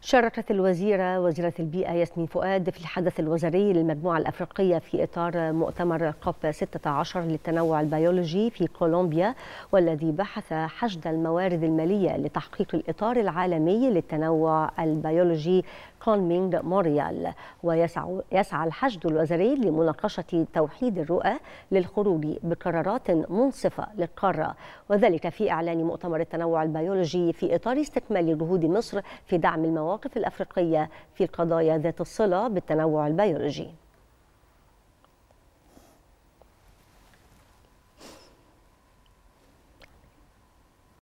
شاركت الوزيرة وزيرة البيئة ياسمين فؤاد في الحدث الوزاري للمجموعة الأفريقية في إطار مؤتمر كوب 16 للتنوع البيولوجي في كولومبيا والذي بحث حشد الموارد المالية لتحقيق الإطار العالمي للتنوع البيولوجي كونمينغ موريال ويسعى يسعى الحشد الوزاري لمناقشة توحيد الرؤى للخروج بقرارات منصفة للقارة وذلك في إعلان مؤتمر التنوع البيولوجي في إطار استكمال جهود مصر في دعم المواقف الأفريقية في القضايا ذات الصلة بالتنوع البيولوجي